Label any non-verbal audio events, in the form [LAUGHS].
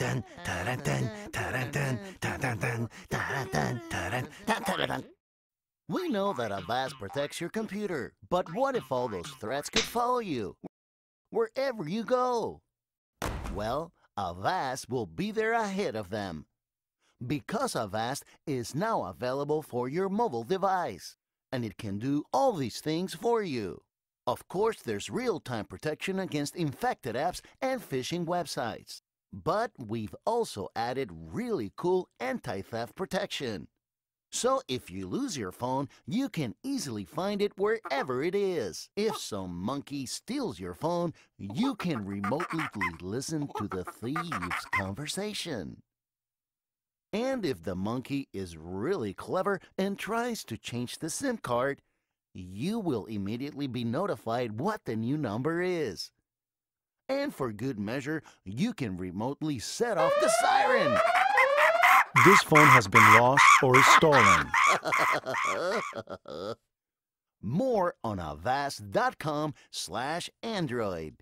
We know that Avast protects your computer, but what if all those threats could follow you? Wherever you go? Well, Avast will be there ahead of them. Because Avast is now available for your mobile device, and it can do all these things for you. Of course, there's real-time protection against infected apps and phishing websites. But we've also added really cool anti-theft protection. So if you lose your phone, you can easily find it wherever it is. If some monkey steals your phone, you can remotely listen to the thieves' conversation. And if the monkey is really clever and tries to change the SIM card, you will immediately be notified what the new number is. And for good measure, you can remotely set off the siren. This phone has been lost or is stolen. [LAUGHS] More on avast.com slash android.